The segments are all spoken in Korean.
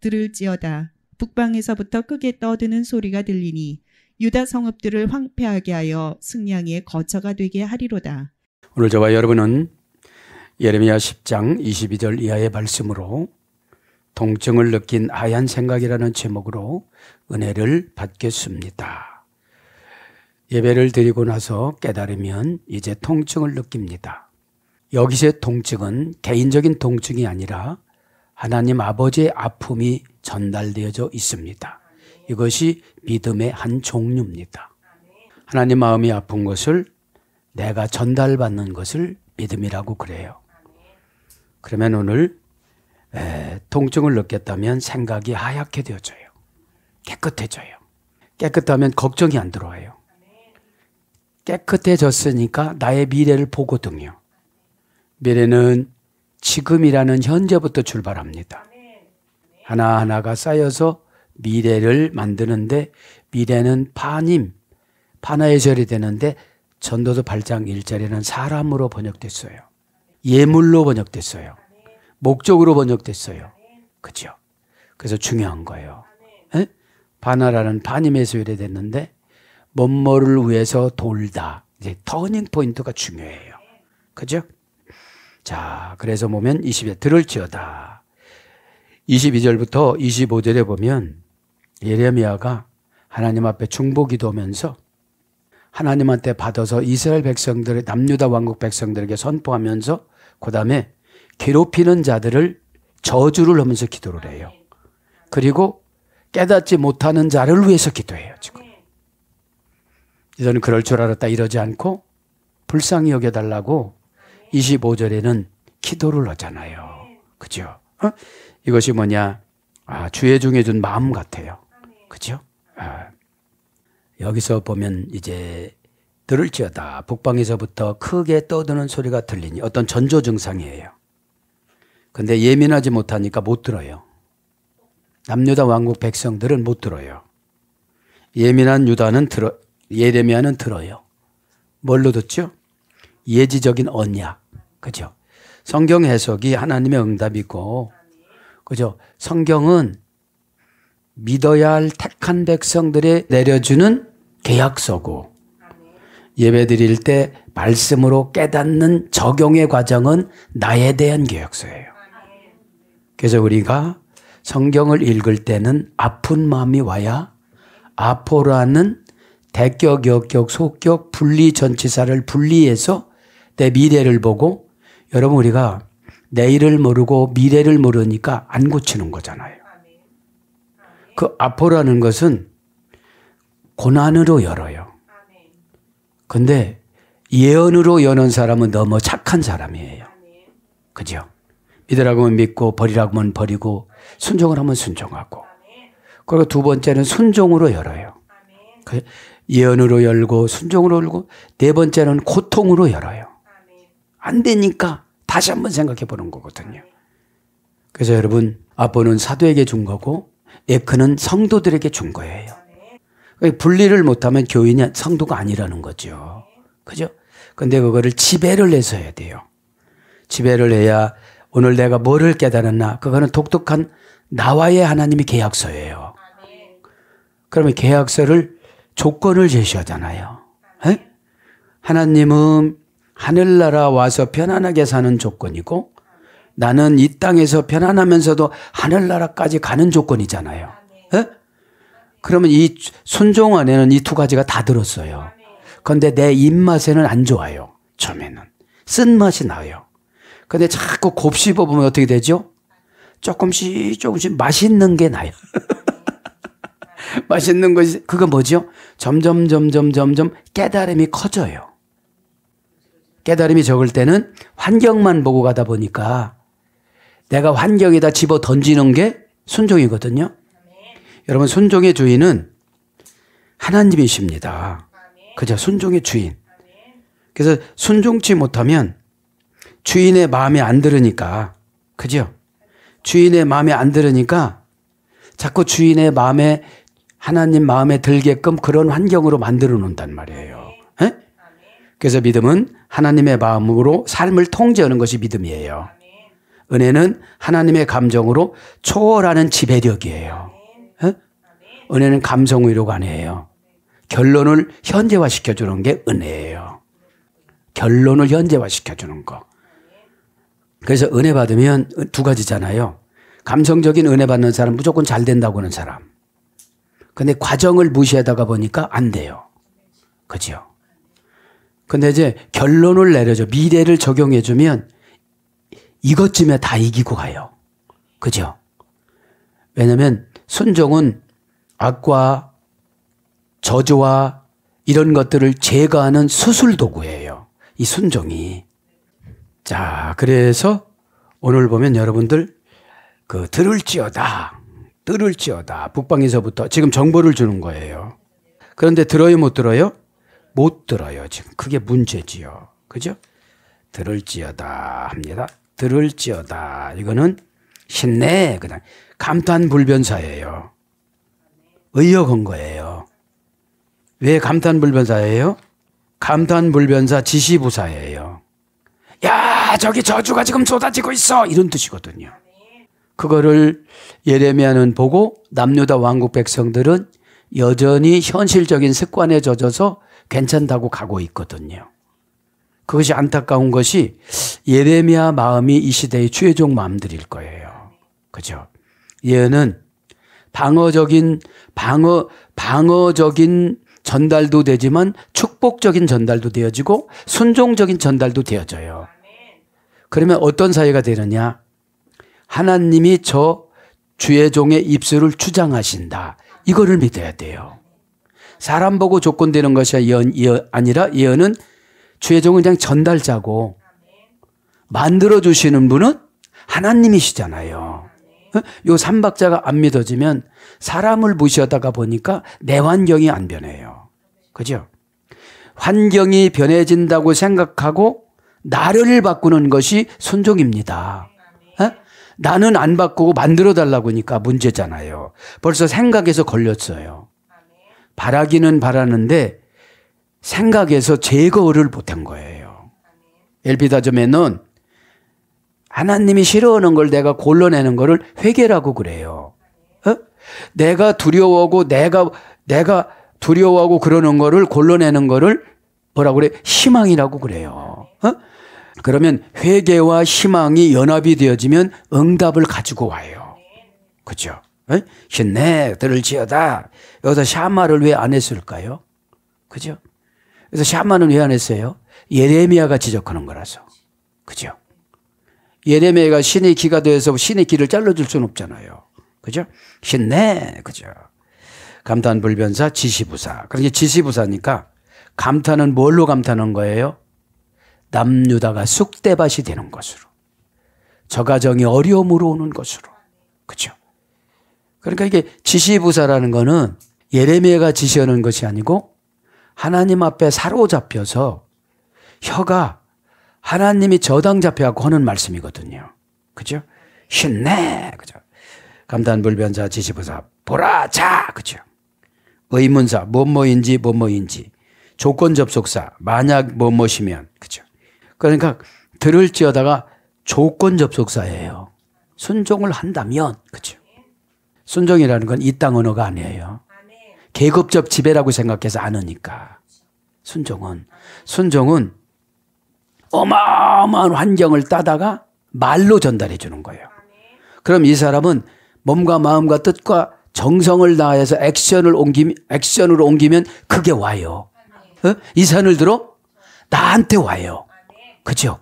들을지어다 북방에서부터 크게 떠드는 소리가 들리니 유다 성읍들을 황폐하게 하여 승량의 거처가 되게 하리로다. 오늘 저와 여러분은 예레미야 10장 22절 이하의 말씀으로 통증을 느낀 하얀 생각이라는 제목으로 은혜를 받겠습니다. 예배를 드리고 나서 깨달으면 이제 통증을 느낍니다. 여기서의 통증은 개인적인 통증이 아니라 하나님 아버지의 아픔이 전달되어져 있습니다. 이것이 믿음의 한 종류입니다. 하나님 마음이 아픈 것을 내가 전달받는 것을 믿음이라고 그래요. 그러면 오늘 에, 통증을 느꼈다면 생각이 하얗게 되어져요. 깨끗해져요. 깨끗하면 걱정이 안 들어와요. 깨끗해졌으니까 나의 미래를 보거든요. 미래는 지금이라는 현재부터 출발합니다. 하나하나가 쌓여서 미래를 만드는데 미래는 파님, 파나의 절이 되는데 전도서 8장 1절에는 사람으로 번역됐어요. 예물로 번역됐어요. 목적으로 번역됐어요. 그죠? 그래서 중요한 거예요. 에? 바나라는 바님에서 유래됐는데 뭐뭐를 위해서 돌다. 이제 터닝 포인트가 중요해요. 그죠? 자, 그래서 보면 20에 들을지어다. 22절부터 25절에 보면 예레미야가 하나님 앞에 중보기도하면서 하나님한테 받아서 이스라엘 백성들의 남유다 왕국 백성들에게 선포하면서 그다음에 괴롭히는 자들을 저주를 하면서 기도를 해요. 그리고 깨닫지 못하는 자를 위해서 기도해요, 지금. 이전는 그럴 줄 알았다 이러지 않고 불쌍히 여겨달라고 25절에는 기도를 하잖아요. 그죠? 어? 이것이 뭐냐? 아, 주의 중에 준 마음 같아요. 그죠? 아, 여기서 보면 이제 들을지어다 북방에서부터 크게 떠드는 소리가 들리니 어떤 전조 증상이에요. 근데 예민하지 못하니까 못 들어요. 남유다 왕국 백성들은 못 들어요. 예민한 유다는 들어 예레미야는 들어요. 뭘로 듣죠? 예지적인 언약. 그죠? 성경 해석이 하나님의 응답이고, 그죠? 성경은 믿어야 할 택한 백성들이 내려주는 계약서고, 예배 드릴 때 말씀으로 깨닫는 적용의 과정은 나에 대한 계약서예요. 그래서 우리가 성경을 읽을 때는 아픈 마음이 와야 아포라는 대격, 역격, 소격, 분리 전치사를 분리해서 내 미래를 보고 여러분 우리가 내일을 모르고 미래를 모르니까 안 고치는 거잖아요. 그 앞으로라는 것은 고난으로 열어요. 근데 예언으로 여는 사람은 너무 착한 사람이에요. 그죠? 믿으라고 하면 믿고 버리라고 하면 버리고 순종을 하면 순종하고 그리고 두 번째는 순종으로 열어요. 그 예언으로 열고 순종으로 열고 네 번째는 고통으로 열어요. 안 되니까 다시 한번 생각해 보는 거거든요. 그래서 여러분, 아보는 사도에게 준 거고, 에크는 성도들에게 준 거예요. 분리를 못하면 교인이 성도가 아니라는 거죠. 그죠? 근데 그거를 지배를 해서 해야 돼요. 지배를 해야 오늘 내가 뭐를 깨달았나? 그거는 독특한 나와의 하나님이 계약서예요. 그러면 계약서를 조건을 제시하잖아요. 에? 하나님은 하늘나라 와서 편안하게 사는 조건이고 나는 이 땅에서 편안하면서도 하늘나라까지 가는 조건이잖아요. 에? 그러면 이 순종 안에는 이 두 가지가 다 들었어요. 그런데 내 입맛에는 안 좋아요. 처음에는. 쓴맛이 나요. 근데 자꾸 곱씹어 보면 어떻게 되죠? 조금씩 조금씩 맛있는 게 나요. 맛있는 것이 그거 뭐죠? 점점 점점 점점 깨달음이 커져요. 깨달음이 적을 때는 환경만 보고 가다 보니까 내가 환경에다 집어 던지는 게 순종이거든요. 여러분, 순종의 주인은 하나님이십니다. 그저 순종의 주인. 그래서 순종치 못하면 주인의 마음에 안 들으니까, 그죠? 주인의 마음에 안 들으니까 자꾸 주인의 마음에 하나님 마음에 들게끔 그런 환경으로 만들어 놓는단 말이에요. 에? 예? 그래서 믿음은 하나님의 마음으로 삶을 통제하는 것이 믿음이에요. 은혜는 하나님의 감정으로 초월하는 지배력이에요. 은혜는 감성 의료가 아니에요. 결론을 현재화 시켜주는 게 은혜예요. 결론을 현재화 시켜주는 거. 그래서 은혜 받으면 두 가지잖아요. 감성적인 은혜 받는 사람 무조건 잘 된다고 하는 사람. 근데 과정을 무시하다가 보니까 안 돼요. 그죠? 근데 이제 결론을 내려줘. 미래를 적용해주면 이것쯤에 다 이기고 가요. 그죠? 왜냐면 순종은 악과 저주와 이런 것들을 제거하는 수술 도구예요. 이 순종이. 자, 그래서 오늘 보면 여러분들 그 들을지어다. 들을지어다. 북방에서부터 지금 정보를 주는 거예요. 그런데 들어요 못 들어요? 못 들어요. 지금 그게 문제지요. 그죠? 들을지어다 합니다. 들을지어다. 이거는 신내 그다음 감탄 불변사예요. 의역한 거예요. 왜 감탄 불변사예요? 감탄 불변사 지시부사예요. 야, 저기 저주가 지금 쏟아지고 있어. 이런 뜻이거든요. 그거를 예레미야는 보고 남유다 왕국 백성들은 여전히 현실적인 습관에 젖어서 괜찮다고 가고 있거든요. 그것이 안타까운 것이 예레미야 마음이 이 시대의 최종 마음들일 거예요. 그죠? 예언은 방어적인 방어 방어적인 전달도 되지만 축복적인 전달도 되어지고 순종적인 전달도 되어져요. 그러면 어떤 사회가 되느냐? 하나님이 저 주의 종의 입술을 주장하신다. 이거를 믿어야 돼요. 사람 보고 조건되는 것이 연, 연, 아니라 예언은 최종은 그냥 전달자고 만들어 주시는 분은 하나님이시잖아요. 어? 요 삼박자가 안 믿어지면 사람을 무시하다가 보니까 내 환경이 안 변해요. 그죠? 환경이 변해진다고 생각하고 나를 바꾸는 것이 순종입니다. 에? 어? 나는 안 바꾸고 만들어 달라고 하니까 문제잖아요. 벌써 생각에서 걸렸어요. 바라기는 바라는데 생각에서 제거를 못한 거예요. 엘피다점에는 하나님이 싫어하는 걸 내가 골라내는 거를 회개라고 그래요. 어? 내가 두려워하고 내가 내가 두려워하고 그러는 거를 골라내는 거를 뭐라 그래? 희망이라고 그래요. 어? 그러면 회개와 희망이 연합이 되어지면 응답을 가지고 와요. 그죠? 어? 신내 들을지어다. 여기서 샤마를 왜 안 했을까요? 그죠? 그래서 샤마는 왜 안 했어요? 예레미야가 지적하는 거라서. 그죠? 예레미야가 신의 기가 돼서 신의 기를 잘라줄 수는 없잖아요. 그죠? 힘내. 그죠? 감탄 불변사 지시부사. 그러니까 지시부사니까 감탄은 뭘로 감탄한 거예요? 남유다가 쑥대밭이 되는 것으로. 저가정이 어려움으로 오는 것으로. 그죠? 그러니까 이게 지시부사라는 거는 예레미야가 지시하는 것이 아니고 하나님 앞에 사로잡혀서 혀가 하나님이 저당 잡혀갖고 하는 말씀이거든요. 그죠? 신내! 그죠? 감탄불변사 지시부사, 보라, 자! 그죠? 의문사, 뭐뭐인지, 뭐뭐인지. 조건 접속사, 만약 뭐뭐시면. 그죠? 그러니까 들을지어다가 조건 접속사예요. 순종을 한다면. 그죠? 순종이라는 건 이 땅 언어가 아니에요. 계급적 지배라고 생각해서 안 하니까. 순종은. 순종은 어마어마한 환경을 따다가 말로 전달해 주는 거예요. 그럼 이 사람은 몸과 마음과 뜻과 정성을 다해서 액션을 옮기, 액션으로 옮기면 그게 와요. 어? 이 산을 들어? 나한테 와요. 그죠?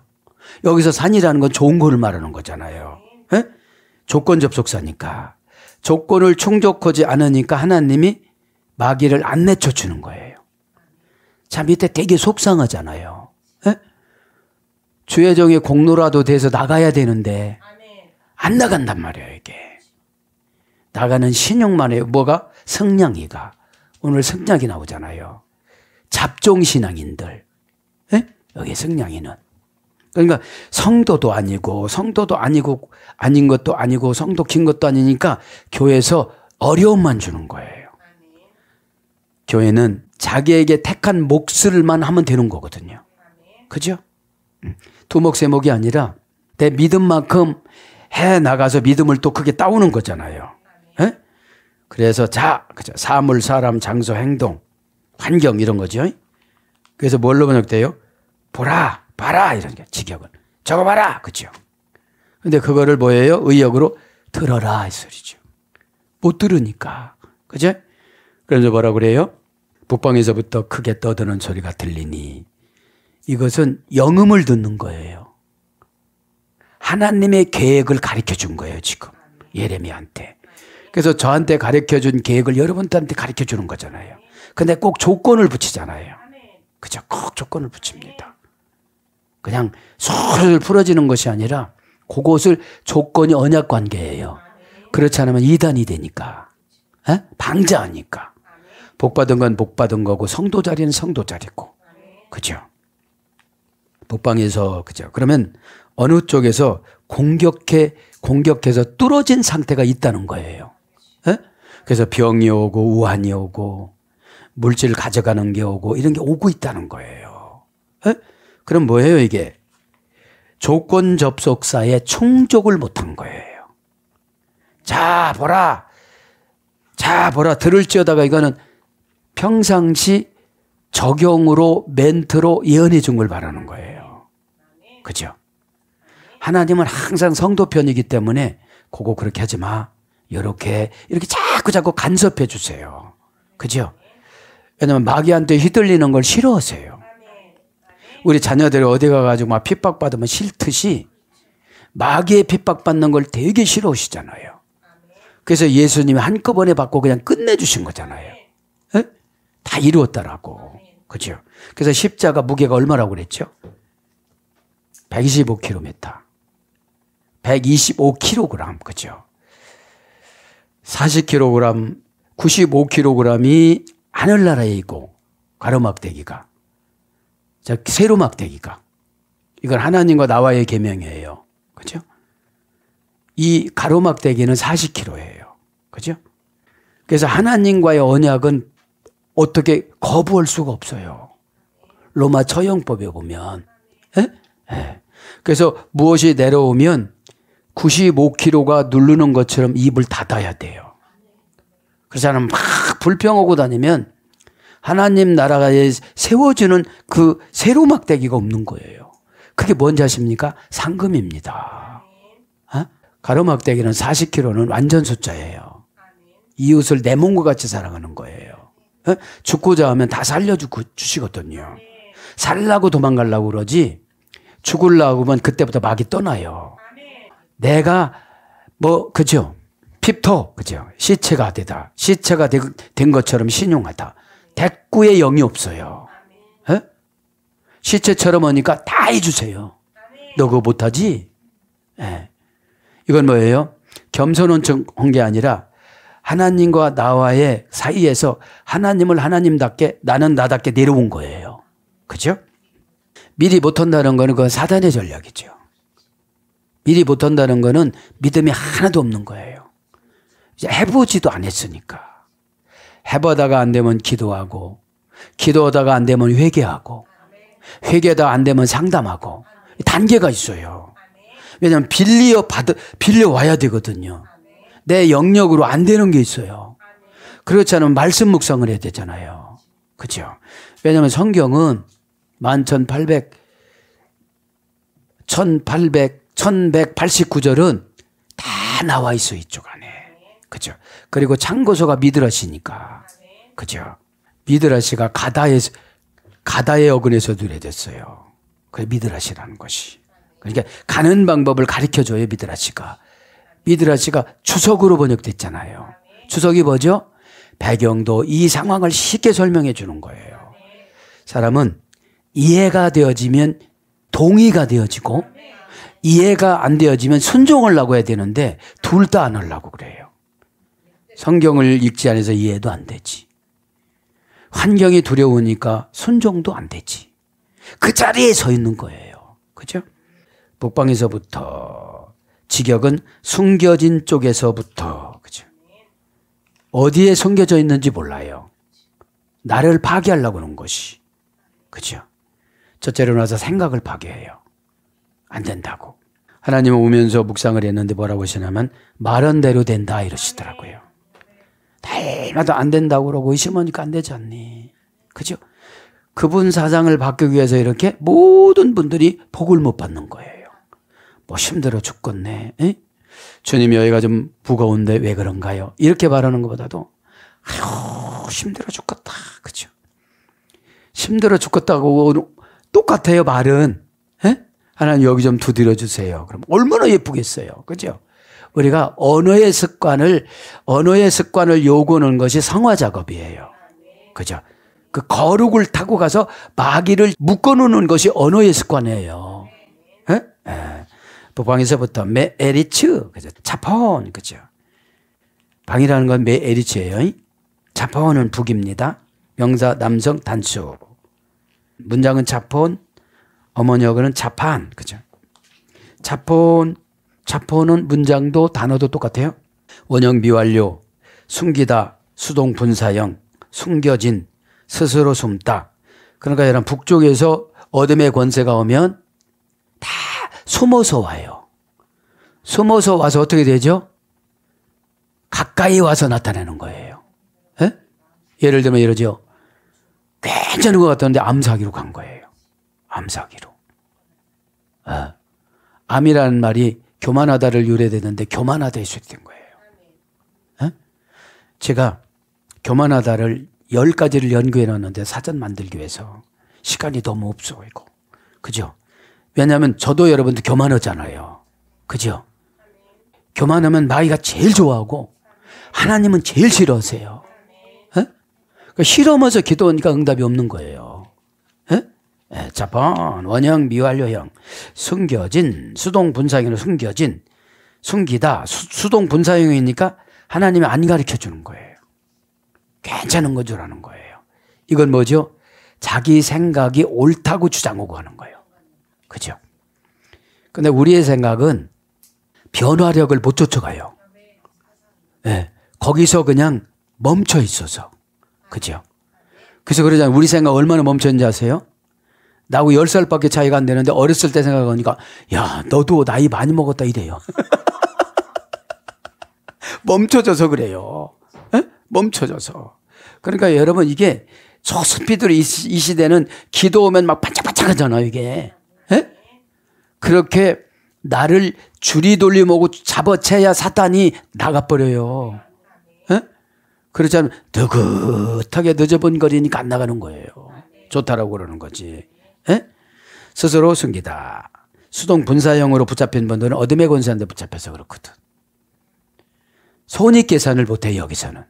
여기서 산이라는 건 좋은 거를 말하는 거잖아요. 에? 어? 조건 접속사니까. 조건을 충족하지 않으니까 하나님이 마귀를 안내쳐주는 거예요. 참 이때 되게 속상하잖아요. 에? 예? 주혜정의 공로라도 돼서 나가야 되는데 안 나간단 말이에요 이게. 나가는 신용만 해요. 뭐가? 성량이가. 오늘 성량이 나오잖아요. 잡종신앙인들. 에? 예? 여기 성량이는. 그러니까 성도도 아니고 성도도 아니고 아닌 것도 아니고 성도킨 것도 아니니까 교회에서 어려움만 주는 거예요. 교회는 자기에게 택한 몫을만 하면 되는 거거든요. 그죠? 음. 두목 세목이 아니라 내 믿음만큼 해 나가서 믿음을 또 크게 따오는 거잖아요. 에? 예? 그래서 자, 그죠? 사물, 사람, 장소, 행동, 환경 이런 거죠. 그래서 뭘로 번역돼요? 보라. 봐라 이런게 직역은 저거 봐라 그죠? 근데 그거를 뭐예요? 의역으로 들어라 이 소리죠. 못 들으니까 그죠 그래서 뭐라 그래요? 북방에서부터 크게 떠드는 소리가 들리니 이것은 영음을 듣는 거예요. 하나님의 계획을 가르쳐 준 거예요 지금 예레미한테. 그래서 저한테 가르쳐 준 계획을 여러분들한테 가르쳐 주는 거잖아요. 근데 꼭 조건을 붙이잖아요. 그죠? 꼭 조건을 붙입니다. 그냥 솔 풀어지는 것이 아니라 그곳을 조건이 언약 관계예요. 그렇지 않으면 이단이 되니까. 에? 방자하니까. 복 받은 건복 받은 거고 성도 자리는 성도 자리고. 그죠? 북방에서 그죠? 그러면 어느 쪽에서 공격해 공격해서 뚫어진 상태가 있다는 거예요. 에? 그래서 병이 오고 우환이 오고 물질 가져가는 게 오고 이런 게 오고 있다는 거예요. 에? 그럼 뭐예요, 이게? 조건 접속사에 충족을 못한 거예요. 자, 보라. 자, 보라. 들을지어다가 이거는 평상시 적용으로 멘트로 예언해 준걸 말하는 거예요. 그죠? 하나님은 항상 성도 편이기 때문에 그거 그렇게 하지 마. 이렇게 이렇게 자꾸 자꾸 간섭해 주세요. 그죠? 왜냐면 마귀한테 휘둘리는 걸 싫어하세요. 우리 자녀들이 어디 가가지고 막 핍박받으면 싫듯이 마귀의 핍박받는 걸 되게 싫어하시잖아요. 그래서 예수님이 한꺼번에 받고 그냥 끝내주신 거잖아요. 에? 다 이루었다라고. 그죠? 그래서 십자가 무게가 얼마라고 그랬죠? 125km. 125kg. 그죠? 40kg, 95kg이 하늘나라에 있고, 가로막대기가. 자, 세로막대기가. 이건 하나님과 나와의 계명이에요. 그죠? 이 가로막대기는 40km예요. 그죠? 그래서 하나님과의 언약은 어떻게 거부할 수가 없어요. 로마 처형법에 보면. 에? 예? 에. 예. 그래서 무엇이 내려오면 9 5 k m 가 누르는 것처럼 입을 닫아야 돼요. 그 사람 막 불평하고 다니면 하나님 나라가 세워주는 그 새로 막대기가 없는 거예요. 그게 뭔지 아십니까? 상금입니다. 어? 가로막대기는 40kg는 완전 숫자예요. 이웃을 내 몸과 같이 사랑하는 거예요. 어? 죽고자 하면 다 살려주시거든요. 그, 살라고 도망가려고 그러지 죽을라고 하면 그때부터 막이 떠나요. 내가 뭐 그죠? 피터 그죠? 시체가 되다. 시체가 된 것처럼 신용하다. 대꾸의 영이 없어요. 에? 시체처럼 오니까 다 해주세요. 너 그거 못하지? 에. 예. 이건 뭐예요? 겸손원청 한게 아니라 하나님과 나와의 사이에서 하나님을 하나님답게 나는 나답게 내려온 거예요. 그죠? 미리 못한다는 거는 그 사단의 전략이죠. 미리 못한다는 거는 믿음이 하나도 없는 거예요. 이제 해보지도 안 했으니까. 해보다가 안 되면 기도하고, 기도하다가 안 되면 회개하고, 회개하다안 되면 상담하고, 단계가 있어요. 왜냐면 빌려 받, 빌려와야 되거든요. 내 영역으로 안 되는 게 있어요. 그렇지 않으면 말씀 묵상을 해야 되잖아요. 그죠? 왜냐면 성경은 11,800, 1,800, 1,189절은 다 나와 있어, 이쪽 안에. 그죠? 그리고 창고소가 미드라시니까. 그죠? 미드라시가 가다에 가다의 어근에서 누래됐어요. 그게 미드라시라는 것이. 그러니까 가는 방법을 가르쳐 줘요, 미드라시가. 미드라시가 추석으로 번역됐잖아요. 추석이 뭐죠? 배경도 이 상황을 쉽게 설명해 주는 거예요. 사람은 이해가 되어지면 동의가 되어지고 이해가 안 되어지면 순종을 하고 해야 되는데 둘 다 안 하려고 그래요. 성경을 읽지 않아서 이해도 안 되지. 환경이 두려우니까 순종도 안 되지. 그 자리에 서 있는 거예요. 그죠? 북방에서부터 직역은 숨겨진 쪽에서부터 그죠? 어디에 숨겨져 있는지 몰라요. 나를 파괴하려고 하는 것이. 그죠? 첫째로 나서 생각을 파괴해요. 안 된다고. 하나님 오면서 묵상을 했는데 뭐라고 하시냐면 말은 대로 된다 이러시더라고요. 해일마다안 된다고 그러고 의심하니까 안 되지 않니? 그죠? 그분 사상을 바뀌기 위해서 이렇게 모든 분들이 복을 못 받는 거예요. 뭐 힘들어 죽겠네. 에? 주님 여기가 좀 무거운데 왜 그런가요? 이렇게 말하는 것보다도 아휴 힘들어 죽겠다. 그죠? 힘들어 죽겠다고 똑같아요 말은. 에? 하나님 여기 좀 두드려 주세요. 그럼 얼마나 예쁘겠어요. 그죠? 우리가 언어의 습관을 언어의 습관을 요구하는 것이 성화 작업이에요. 그죠? 그 거룩을 타고 가서 마귀를 묶어놓는 것이 언어의 습관이에요. 에? 예? 에. 예. 북방에서부터 메 에리츠 그죠? 자폰 그죠? 방이라는 건메 에리츠예요. 자폰은 북입니다. 명사 남성 단수. 문장은 자폰, 어머니 어은 자판 그죠? 자폰 자포는 문장도 단어도 똑같아요. 원형 미완료, 숨기다, 수동 분사형, 숨겨진, 스스로 숨다. 그러니까 여러분 북쪽에서 어둠의 권세가 오면 다 숨어서 와요. 숨어서 와서 어떻게 되죠? 가까이 와서 나타내는 거예요. 에? 예? 예를 들면 이러죠. 괜찮은 것 같았는데 암사기로 간 거예요. 암사기로. 에. 예. 암이라는 말이 교만하다를 유래되는데 교만하다 해석된 거예요. 에? 예? 제가 교만하다를 열 가지를 연구해 놨는데 사전 만들기 위해서 시간이 너무 없어 이거 그죠? 왜냐하면 저도 여러분도 교만하잖아요. 그죠? 교만하면 마이가 제일 좋아하고 하나님은 제일 싫어하세요. 예? 그러니까 싫어하면서 기도하니까 응답이 없는 거예요. 예, 자본, 원형, 미완료형, 숨겨진, 수동 분사형으로 숨겨진, 숨기다, 수, 동 분사형이니까 하나님이 안 가르쳐 주는 거예요. 괜찮은 거죠라는 거예요. 이건 뭐죠? 자기 생각이 옳다고 주장하고 하는 거예요. 그죠? 근데 우리의 생각은 변화력을 못 쫓아가요. 네. 거기서 그냥 멈춰 있어서. 그죠? 그래서 그러잖아요. 우리 생각 얼마나 멈췄는지 아세요? 나하고 10살밖에 차이가 안 되는데 어렸을 때 생각하니까 야, 너도 나이 많이 먹었다 이래요. 멈춰져서 그래요. 에? 예? 멈춰져서. 그러니까 여러분 이게 초스피드로 이, 시대는 기도 오면 막 반짝반짝하잖아요, 이게. 에? 예? 그렇게 나를 줄이 돌림하고 잡아채야 사단이 나가버려요. 에? 예? 그렇지 않으면 느긋하게 늦어본 거리니까 안 나가는 거예요. 좋다라고 그러는 거지. 에? 예? 스스로 숨기다. 수동 분사형으로 붙잡힌 분들은 어둠의 권세한테 붙잡혀서 그렇거든. 손익 계산을 못해 여기서는.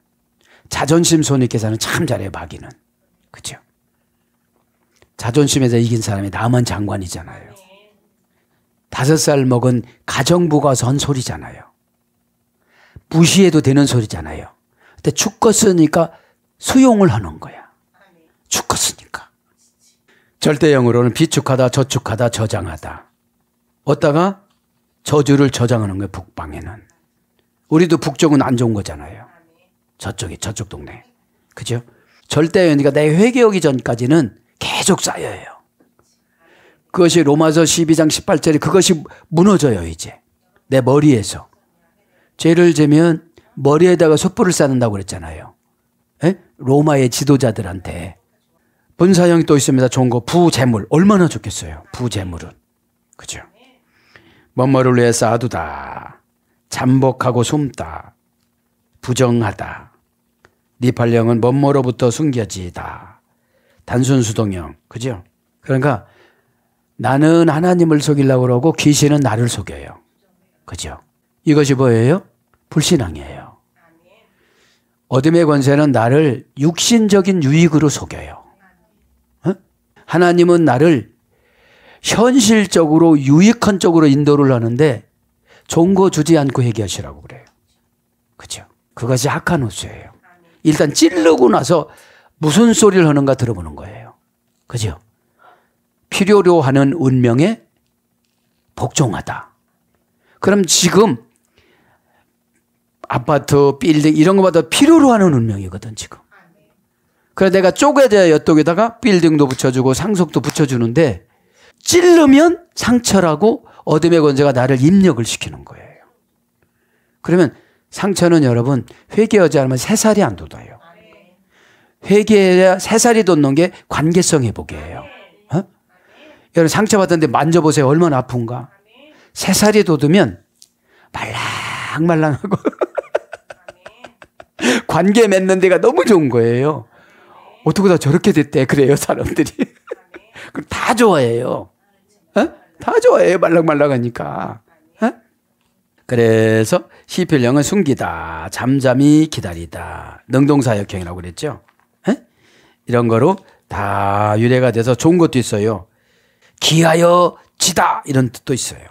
자존심 손익 계산은 참 잘해요 마는 그죠? 자존심에서 이긴 사람이 남은 장관이잖아요. 다섯 살 먹은 가정부가 선 소리잖아요. 무시해도 되는 소리잖아요. 근데 죽었으니까 수용을 하는 거야. 아, 네. 죽었으니까. 절대형으로는 비축하다, 저축하다, 저장하다. 어디다가 저주를 저장하는 거예요, 북방에는. 우리도 북쪽은 안 좋은 거잖아요. 저쪽이, 저쪽 동네. 그죠? 절대영이니까 그러니까 내 회개하기 전까지는 계속 쌓여요. 그것이 로마서 12장 18절에 그것이 무너져요, 이제. 내 머리에서. 죄를 재면 머리에다가 숯불을 쌓는다고 그랬잖아요. 에? 로마의 지도자들한테. 본사형이 또 있습니다. 좋은 거 부재물 얼마나 좋겠어요. 부재물은 그죠? 뭐뭐를 위해 쌓아두다. 잠복하고 숨다. 부정하다. 니팔령은 네 뭐뭐로부터 숨겨지다. 단순 수동형. 그죠? 그러니까 나는 하나님을 속이려고 그러고 귀신은 나를 속여요. 그죠? 이것이 뭐예요? 불신앙이에요. 어둠의 권세는 나를 육신적인 유익으로 속여요. 하나님은 나를 현실적으로 유익한 쪽으로 인도를 하는데 좋은 거 주지 않고 얘기하시라고 그래요. 그죠? 그것이 악한 호수예요. 일단 찌르고 나서 무슨 소리를 하는가 들어보는 거예요. 그죠? 필요로 하는 운명에 복종하다. 그럼 지금 아파트, 빌딩 이런 것보다 필요로 하는 운명이거든, 지금. 그래서 내가 쪼개져 엿독에다가 빌딩도 붙여주고 상속도 붙여주는데 찌르면 상처라고 어둠의 권세가 나를 입력을 시키는 거예요. 그러면 상처는 여러분 회개하지 않으면 세 살이 안 돋아요. 회개해야 세 살이 돋는 게 관계성 회복이에요. 어? 여러분 상처받았는데 만져보세요. 얼마나 아픈가. 세 살이 돋으면 말랑말랑하고 관계 맺는 데가 너무 좋은 거예요. 어떻게 다 저렇게 됐대 그래요 사람들이. 다 좋아해요. 어? 다 좋아해요 말랑말랑하니까. 어? 그래서 시필령은 숨기다, 잠잠히 기다리다, 능동사역형이라고 그랬죠. 어? 이런 거로 다 유래가 돼서 좋은 것도 있어요. 기하여 지다 이런 뜻도 있어요.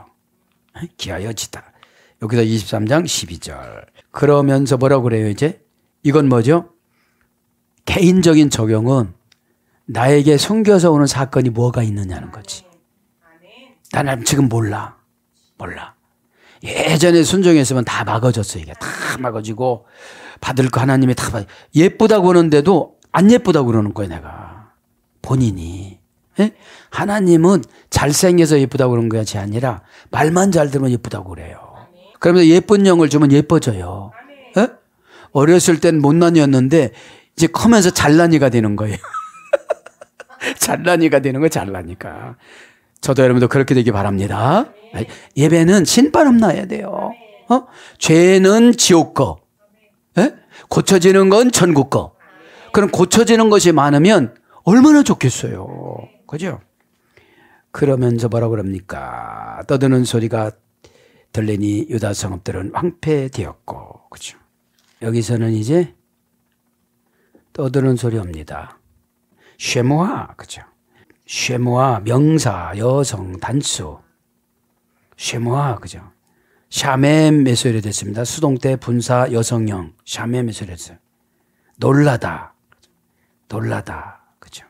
어? 기하여 지다. 여기서 23장 12절. 그러면서 뭐라고 그래요 이제? 이건 뭐죠? 개인적인 적용은 나에게 숨겨서 오는 사건이 뭐가 있느냐는 거지. 나는 지금 몰라. 몰라. 예전에 순종했으면 다 막아졌어, 이게. 다 막아지고, 받을 거 하나님이 다 받, 예쁘다고 그는데도안 예쁘다고 그러는 거야, 내가. 본인이. 예? 하나님은 잘생겨서 예쁘다고 그런 것이 아니라, 말만 잘 들으면 예쁘다고 그래요. 그러면서 예쁜 영을 주면 예뻐져요. 예? 어렸을 땐 못난이었는데, 이제 커면서 잘난이가 되는 거예요. 잘난이가 되는 거 잘나니까. 저도 여러분도 그렇게 되기 바랍니다. 네. 예배는 신바람 나야 돼요. 네. 어? 죄는 지옥 거. 에? 예? 고쳐지는 건 천국 거. 아, 네. 그럼 고쳐지는 것이 많으면 얼마나 좋겠어요. 그죠? 그러면서 뭐라 그럽니까? 떠드는 소리가 들리니 유다 성읍들은 황폐되었고, 그죠? 여기서는 이제 떠드는 소리입니다 쉐모아, 그죠? 쉐모아, 명사, 여성, 단수. 쉐모아, 그죠? 샤멘 메소리 됐습니다. 수동태, 분사, 여성형. 샤멘 메소리 됐어요. 놀라다. 놀라다. 그죠?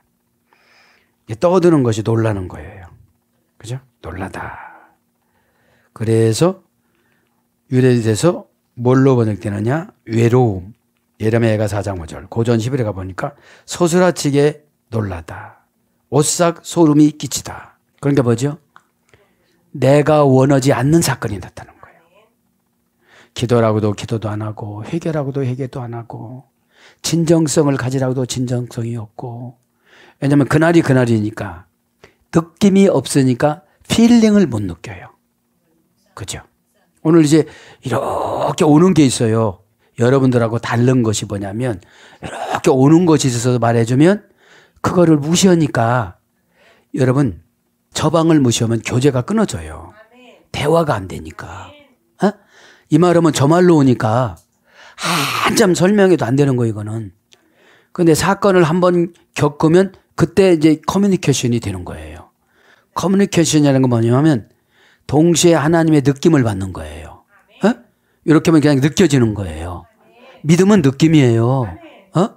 떠드는 것이 놀라는 거예요. 그죠? 놀라다. 그래서 유래돼서 뭘로 번역되느냐? 외로움, 예레미야가 4장 5절 고전 11에 가보니까 소스라치게 놀라다. 오싹 소름이 끼치다. 그런게 뭐죠? 내가 원하지 않는 사건이 났다는 거예요. 기도라고도 기도도 안 하고 회개라고도 회개도 안 하고 진정성을 가지라고도 진정성이 없고 왜냐하면 그날이 그날이니까 느낌이 없으니까 필링을 못 느껴요. 그죠? 오늘 이제 이렇게 오는 게 있어요. 여러분들하고 다른 것이 뭐냐면 이렇게 오는 것이 있어서 말해주면 그거를 무시하니까 여러분 저방을 무시하면 교제가 끊어져요. 대화가 안 되니까. 어? 이 말하면 저 말로 오니까 한참 설명해도 안 되는 거예요 이거는. 근데 사건을 한 번 겪으면 그때 이제 커뮤니케이션이 되는 거예요. 커뮤니케이션이라는 건 뭐냐면 동시에 하나님의 느낌을 받는 거예요. 이렇게 하면 그냥 느껴지는 거예요. 믿음은 느낌이에요. 어?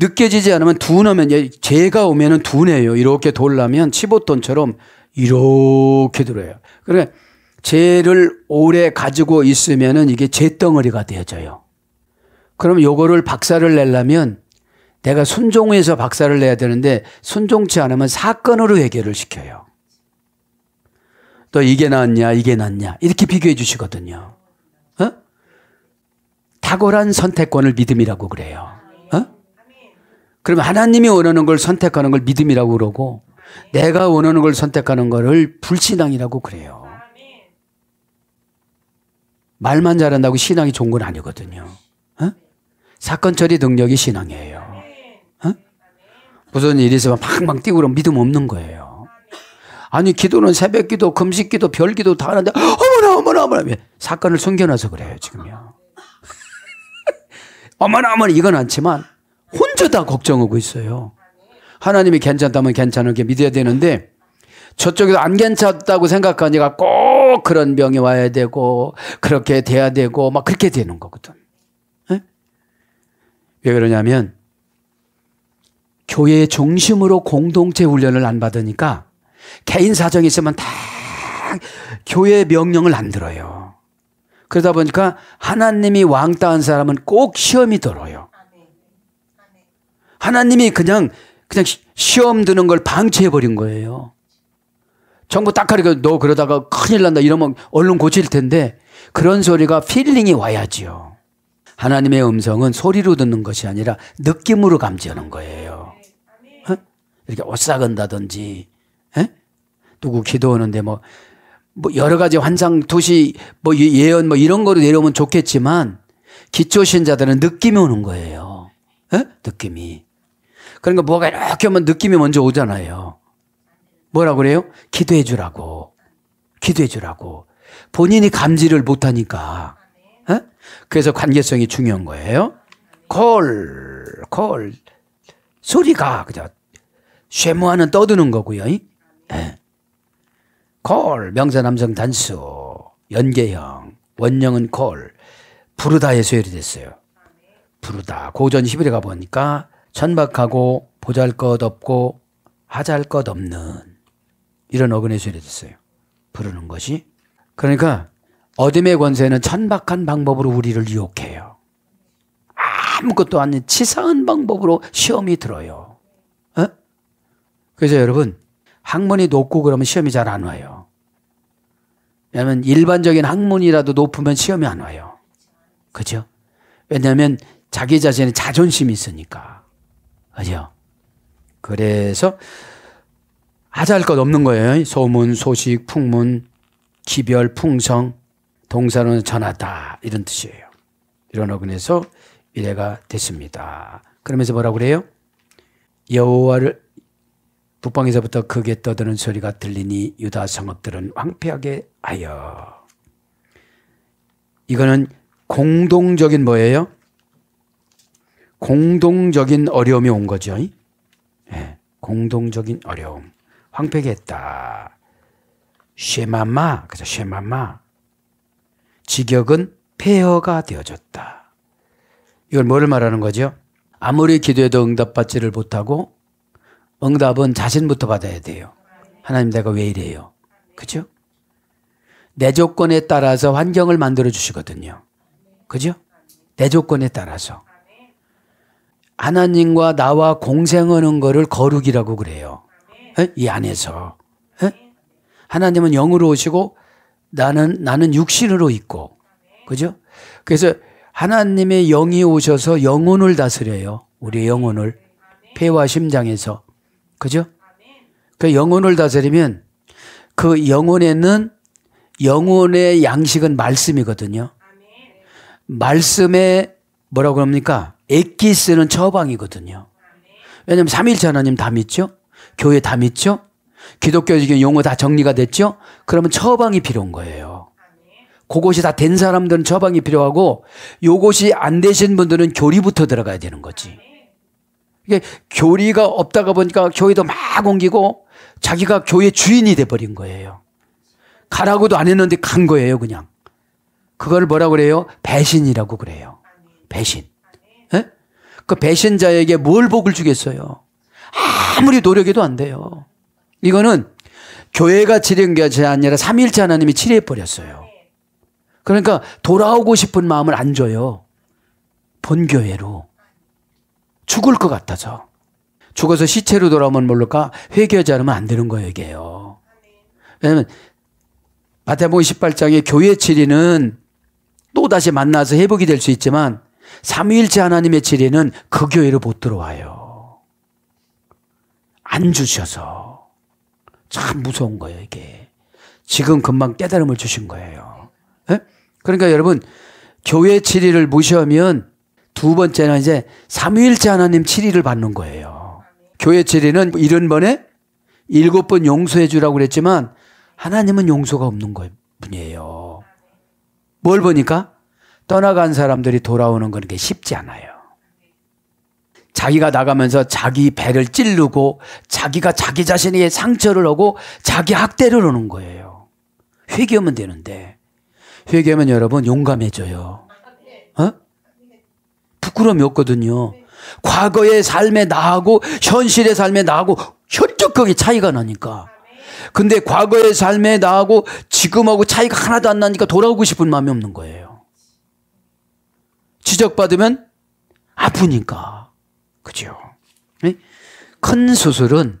느껴지지 않으면 둔하면 제가 예, 오면은 둔해요. 이렇게 돌라면 치보돈처럼 이렇게 들어요. 그래 죄를 오래 가지고 있으면은 이게 죄덩어리가 되어져요. 그럼 요거를 박사를 내려면 내가 순종해서 박사를 내야 되는데 순종치 않으면 사건으로 해결을 시켜요. 또 이게 낫냐 이게 낫냐 이렇게 비교해 주시거든요. 탁월한 선택권을 믿음이라고 그래요. 어? 그럼 하나님이 원하는 걸 선택하는 걸 믿음이라고 그러고 내가 원하는 걸 선택하는 거 불신앙이라고 그래요. 말만 잘한다고 신앙이 좋은 건 아니거든요. 어? 사건 처리 능력이 신앙이에요. 어? 무슨 일이 있으면 팡팡 뛰고 그러 믿음 없는 거예요. 아니 기도는 새벽 기도, 금식 기도, 별 기도 다 하는데 어머나 어머나 어머나 사건을 숨겨놔서 그래요 지금요. 어머나 어머나 이건 않지만 혼자 다 걱정하고 있어요. 하나님이 괜찮다면 괜찮게 믿어야 되는데 저쪽에도 안 괜찮다고 생각하니까 꼭 그런 병이 와야 되고 그렇게 돼야 되고 막 그렇게 되는 거거든. 에? 예? 왜 그러냐면 교회의 중심으로 공동체 훈련을 안 받으니까 개인 사정이 있으면 다 교회 명령을 안 들어요. 그러다 보니까 하나님이 왕따한 사람은 꼭 시험이 들어요. 하나님이 그냥 그냥 시험 드는 걸 방치해 버린 거예요. 전부 딱 하니까 너 그러다가 큰일 난다 이러면 얼른 고칠 텐데 그런 소리가 필링이 와야지요. 하나님의 음성은 소리로 듣는 것이 아니라 느낌으로 감지하는 거예요. 어? 이렇게 옷싸근다든지 누구 기도하는데 뭐뭐 여러 가지 환상, 도시, 뭐 예, 예언 뭐 이런 거로 내려오면 좋겠지만 기초신자들은 느낌이 오는 거예요. 에? 예? 느낌이. 그러니까 뭐가 이렇게 하면 느낌이 먼저 오잖아요. 뭐라 그래요? 기도해 주라고. 기도해 주라고. 본인이 감지를 못하니까. 에? 예? 그래서 관계성이 중요한 거예요. 콜, 콜. 소리가, 그죠? 쉐무하는 떠드는 거고요. 에? 콜 명사 남성 단수 연계형 원형은 콜부르다에소 요리됐어요. 부르다 고전 11에 가보니까 천박하고 보잘것없고 하잘것없는 이런 어근에서 요리됐어요. 부르는 것이 그러니까 어둠의 권세는 천박한 방법으로 우리를 유혹해요. 아무것도 아닌 치사한 방법으로 시험이 들어요. 어? 그래서 여러분 학문이 높고 그러면 시험이 잘 안 와요. 왜냐하면 일반적인 학문이라도 높으면 시험이 안 와요. 그죠? 왜냐하면 자기 자신의 자존심이 있으니까. 그죠? 그래서 하자할 것 없는 거예요. 소문, 소식, 풍문, 기별, 풍성, 동사로는 전하다 이런 뜻이에요. 이런 어근에서 이래가 됐습니다. 그러면서 뭐라고 그래요? 여호와를 북방에서부터 크게 떠드는 소리가 들리니 유다 성읍들은 황폐하게 하여. 이거는 공동적인 뭐예요? 공동적인 어려움이 온 거죠. 네. 공동적인 어려움. 황폐 했다. 쉐마마. 그래 쉐마마. 직역은 폐허가 되어졌다. 이걸 뭐를 말하는 거죠? 아무리 기도해도 응답받지를 못하고 응답은 자신부터 받아야 돼요. 하나님 내가 왜 이래요? 그죠? 내 조건에 따라서 환경을 만들어 주시거든요. 그죠? 내 조건에 따라서. 하나님과 나와 공생하는 거를 거룩이라고 그래요. 에? 이 안에서. 에? 하나님은 영으로 오시고 나는, 나는 육신으로 있고. 그죠? 그래서 하나님의 영이 오셔서 영혼을 다스려요. 우리의 영혼을. 폐와 심장에서. 그죠? 그 영혼을 다스리면 그 영혼에는 영혼의 양식은 말씀이거든요. 말씀에 뭐라고 합니까? 액기스는 처방이거든요. 왜냐면 삼일차 하님다 믿죠? 교회 다 믿죠? 기독교적인 용어 다 정리가 됐죠? 그러면 처방이 필요한 거예요. 그것이 다 된 사람들은 처방이 필요하고 요것이 안 되신 분들은 교리부터 들어가야 되는 거지. 이게 교리가 없다가 보니까 교회도 막 옮기고 자기가 교회 주인이 돼버린 거예요. 가라고도 안 했는데 간 거예요, 그냥. 그걸 뭐라 그래요? 배신이라고 그래요. 배신. 예? 그 배신자에게 뭘 복을 주겠어요? 아무리 노력해도 안 돼요. 이거는 교회가 지른 게 아니라 삼일째 하나님이 치료해 버렸어요. 그러니까 돌아오고 싶은 마음을 안 줘요. 본교회로. 죽을 것 같아서. 죽어서 시체로 돌아오면 모를까? 회개하지 않으면 안 되는 거예요, 이게요. 왜냐면, 마태복음 18장에 교회 치리는 또다시 만나서 회복이 될 수 있지만, 삼위일체 하나님의 치리는 그 교회로 못 들어와요. 안 주셔서. 참 무서운 거예요, 이게. 지금 금방 깨달음을 주신 거예요. 에? 예? 그러니까 여러분, 교회 치리를 무시하면 두 번째는 이제 삼위일체 하나님 치리를 받는 거예요. 교회 치리는 일흔 번에 일곱 번 용서해 주라고 그랬지만 하나님은 용서가 없는 분이에요. 뭘 보니까 떠나간 사람들이 돌아오는 건 쉽지 않아요. 자기가 나가면서 자기 배를 찌르고 자기가 자기 자신에게 상처를 하고 자기 학대를 하는 거예요. 회개하면 되는데 회개하면 여러분 용감해져요. 부끄러움이 없거든요. 과거의 삶에 나하고 현실의 삶에 나하고 혈적하게 차이가 나니까. 근데 과거의 삶에 나하고 지금하고 차이가 하나도 안 나니까 돌아오고 싶은 마음이 없는 거예요. 지적받으면 아프니까. 그죠? 예? 큰 수술은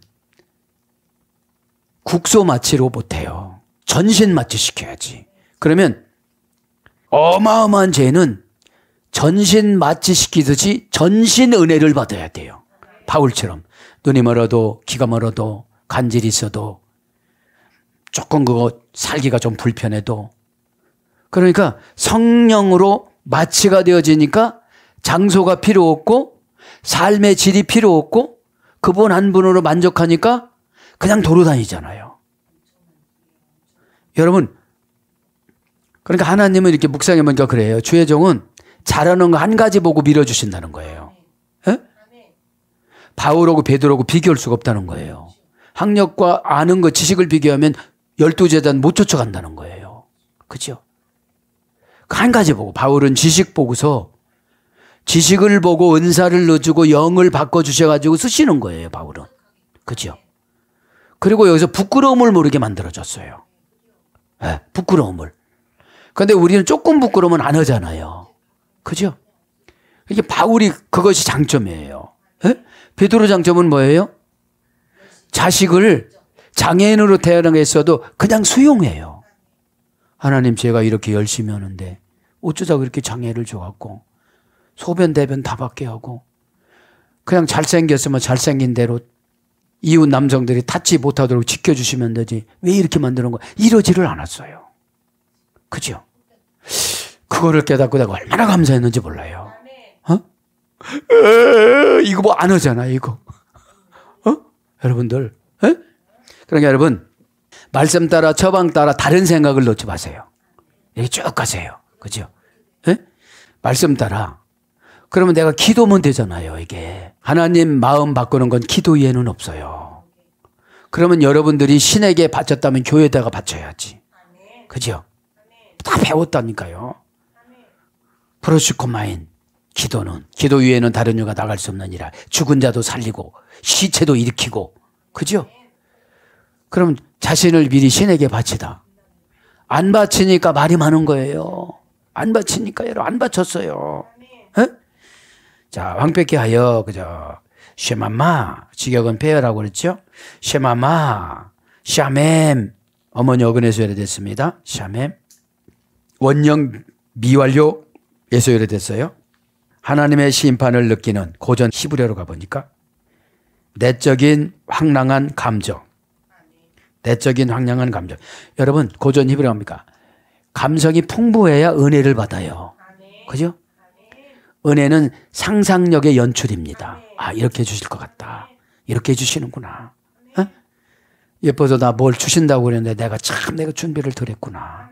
국소 마취로 못해요. 전신 마취 시켜야지. 그러면 어마어마한 죄는 전신 마취시키듯이 전신 은혜를 받아야 돼요. 바울처럼. 눈이 멀어도, 귀가 멀어도, 간질이 있어도, 조금 그거 살기가 좀 불편해도. 그러니까 성령으로 마취가 되어지니까 장소가 필요 없고, 삶의 질이 필요 없고, 그분 한 분으로 만족하니까 그냥 도로 다니잖아요. 여러분, 그러니까 하나님은 이렇게 묵상해 보니까 그래요. 주혜종은 잘하는 거 한 가지 보고 밀어주신다는 거예요. 에? 예? 바울하고 베드로하고 비교할 수가 없다는 거예요. 학력과 아는 거 지식을 비교하면 열두 재단 못 쫓아간다는 거예요. 그죠? 그 한 가지 보고 바울은 지식 보고서 지식을 보고 은사를 넣어주고 영을 바꿔주셔가지고 쓰시는 거예요. 바울은. 그죠? 그리고 여기서 부끄러움을 모르게 만들어줬어요. 네, 예, 부끄러움을. 근데 우리는 조금 부끄러움은 안 하잖아요. 그죠? 이게 바울이 그것이 장점이에요. 에? 예? 베드로 장점은 뭐예요? 자식을 장애인으로 태어나겠어도 그냥 수용해요. 하나님 제가 이렇게 열심히 하는데 어쩌자고 이렇게 장애를 줘갖고 소변 대변 다 받게 하고 그냥 잘생겼으면 잘생긴 대로 이웃 남성들이 닿지 못하도록 지켜주시면 되지 왜 이렇게 만드는 거 이러지를 않았어요. 그죠? 그거를 깨닫고 내가 얼마나 감사했는지 몰라요. 어? 이거 뭐 안 하잖아, 이거. 어? 여러분들. 에? 그러니까 여러분, 말씀 따라 처방 따라 다른 생각을 넣지 마세요. 이렇게 쭉 가세요. 그죠? 에? 말씀 따라. 그러면 내가 기도면 되잖아요, 이게. 하나님 마음 바꾸는 건 기도 이해는 없어요. 그러면 여러분들이 신에게 바쳤다면 교회에다가 바쳐야지. 그죠? 다 배웠다니까요. 프로슈코마인 기도는 기도 위에는 다른 이가 나갈 수 없느니라 죽은 자도 살리고 시체도 일으키고 그죠? 그럼 자신을 미리 신에게 바치다. 안 바치니까 말이 많은 거예요. 안 바치니까 여러안 바쳤어요. 에? 자왕백기 하여 그죠? 쉐마마 직역은 빼어라고 그랬죠? 쉐마마 샤맴 어머니 어근에서 열애됐습니다. 샤맴 원령 미완료 예수 요래됐어요. 하나님의 심판을 느끼는 고전 히브리어로 가보니까 내적인 황량한 감정. 내적인 황량한 감정. 여러분 고전 히브리어 합니까? 감성이 풍부해야 은혜를 받아요. 그죠? 은혜는 상상력의 연출입니다. 아 이렇게 해주실 것 같다. 이렇게 해주시는구나. 어? 예뻐서 나 뭘 주신다고 그랬는데 내가 참 내가 준비를 덜 했구나.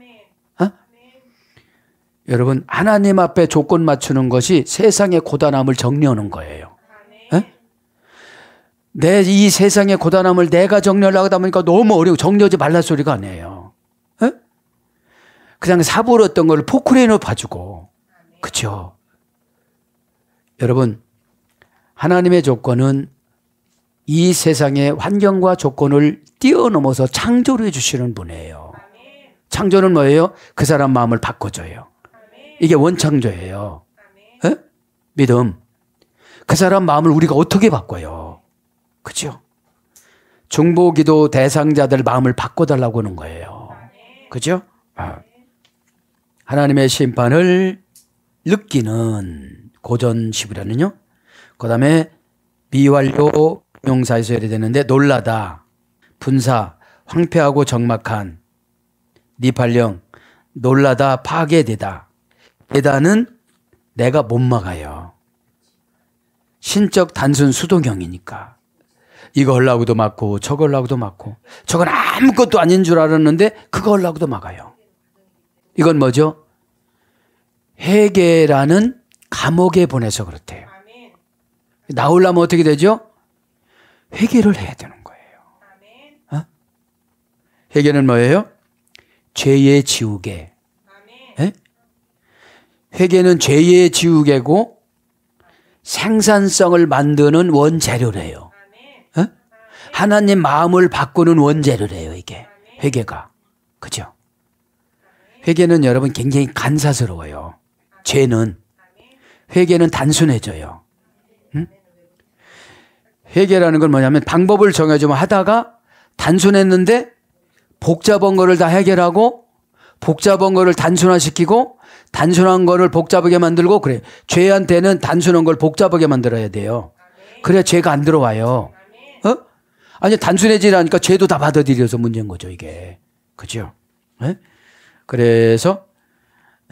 여러분 하나님 앞에 조건 맞추는 것이 세상의 고단함을 정리하는 거예요. 예? 내이 세상의 고단함을 내가 정리하려고 하다 보니까 너무 어려워 정리하지 말라 소리가 아니에요. 에? 예? 그냥 사부었던 걸 포크레인으로 봐주고 그렇죠. 여러분 하나님의 조건은 이 세상의 환경과 조건을 뛰어넘어서 창조를 해주시는 분이에요. 창조는 뭐예요? 그 사람 마음을 바꿔줘요. 이게 원창조예요. 에? 믿음. 그 사람 마음을 우리가 어떻게 바꿔요? 그죠? 중보 기도 대상자들 마음을 바꿔달라고 하는 거예요. 그죠? 아. 하나님의 심판을 느끼는 고전 시부라는요. 그 다음에 미완료 용사에서 해야 되는데 놀라다, 분사, 황폐하고 적막한, 니팔령, 놀라다, 파괴되다, 예단은 내가 못 막아요. 신적 단순 수동형이니까. 이거 하려고도 막고 저거 하려고도 막고 저건 아무것도 아닌 줄 알았는데 그거 하려고도 막아요. 이건 뭐죠? 회계라는 감옥에 보내서 그렇대요. 나올라면 어떻게 되죠? 회개를 해야 되는 거예요. 어? 회개는 뭐예요? 죄의 지우개. 회계는 죄의 지우개고 생산성을 만드는 원재료래요. 어? 하나님 마음을 바꾸는 원재료래요, 이게. 회개가. 그죠? 회개는 여러분 굉장히 간사스러워요. 죄는. 회개는 단순해져요. 응? 회개라는 건 뭐냐면 방법을 정해주면 하다가 단순했는데 복잡한 거를 다 해결하고 복잡한 거를 단순화시키고 단순한 거를 복잡하게 만들고 그래. 죄한테는 단순한 걸 복잡하게 만들어야 돼요. 그래야 죄가 안 들어와요. 어? 아니 단순해지라니까 죄도 다 받아들여서 문제인 거죠 이게. 그죠? 네? 그래서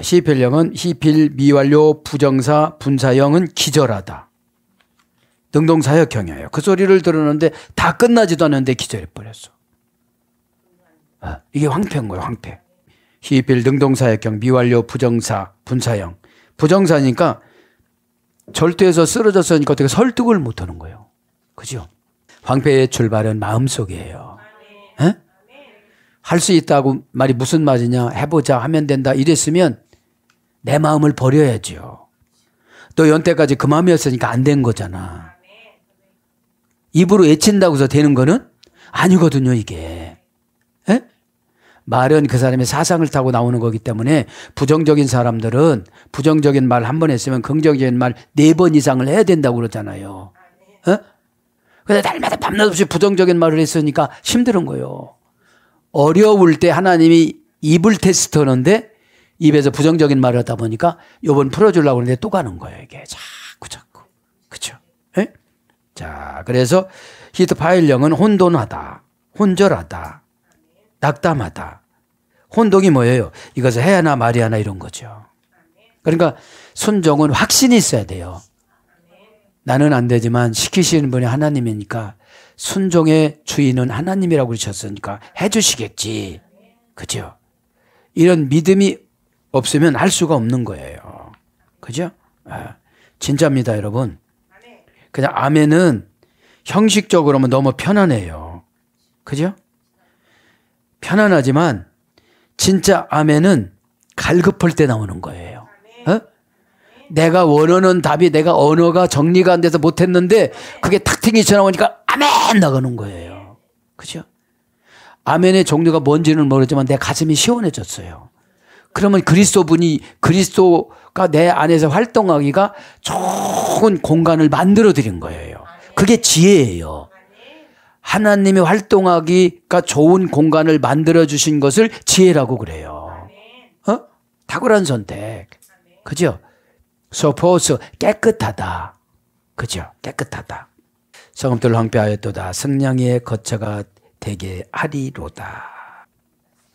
시필령은 시필 미완료 부정사 분사형은 기절하다. 능동사역형이에요. 그 소리를 들었는데 다 끝나지도 않는데 기절해버렸어. 아, 이게 황폐인 거예요, 황폐. 히필 능동사역형 미완료 부정사 분사형 부정사니까 절도에서 쓰러졌으니까 어떻게 설득을 못하는 거예요. 그죠? 황폐의 출발은 마음속이에요. 할 수 있다고 말이 무슨 말이냐 해보자 하면 된다 이랬으면 내 마음을 버려야죠. 또 연태까지 그 마음이었으니까 안 된 거잖아. 입으로 외친다고 해서 되는 거는 아니거든요 이게. 말은 그 사람의 사상을 타고 나오는 거기 때문에 부정적인 사람들은 부정적인 말 한 번 했으면 긍정적인 말 네 번 이상을 해야 된다고 그러잖아요. 아, 네. 어? 근데 날마다 밤낮 없이 부정적인 말을 했으니까 힘든 거예요. 어려울 때 하나님이 입을 테스트 하는데 입에서 부정적인 말을 하다 보니까 요번 풀어주려고 하는데 또 가는 거예요. 이게 자꾸 자꾸. 그쵸? 에? 예? 자, 그래서 히트파일령은 혼돈하다, 혼절하다, 낙담하다. 혼동이 뭐예요? 이것을 해야 하나 말이 하나 이런 거죠. 그러니까 순종은 확신이 있어야 돼요. 나는 안 되지만 시키시는 분이 하나님이니까 순종의 주인은 하나님이라고 그러셨으니까 해주시겠지. 그죠? 이런 믿음이 없으면 할 수가 없는 거예요. 그죠? 아, 진짜입니다, 여러분. 그냥 아멘은 형식적으로만 너무 편안해요. 그죠? 편안하지만 진짜 아멘은 갈급할 때 나오는 거예요. 어? 내가 원하는 답이 내가 언어가 정리가 안 돼서 못했는데 그게 탁 튕기쳐 나오니까 아멘 나가는 거예요. 그죠? 아멘의 종류가 뭔지는 모르지만 내 가슴이 시원해졌어요. 그러면 그리스도분이 그리스도가 내 안에서 활동하기가 좋은 공간을 만들어 드린 거예요. 그게 지혜예요. 하나님이 활동하기가 좋은 공간을 만들어 주신 것을 지혜라고 그래요. 어? 탁월한 선택. 그죠? 소포스 깨끗하다. 그죠? 깨끗하다. 성읍들 황폐하였도다. 승냥이의 거처가 되게 하리로다.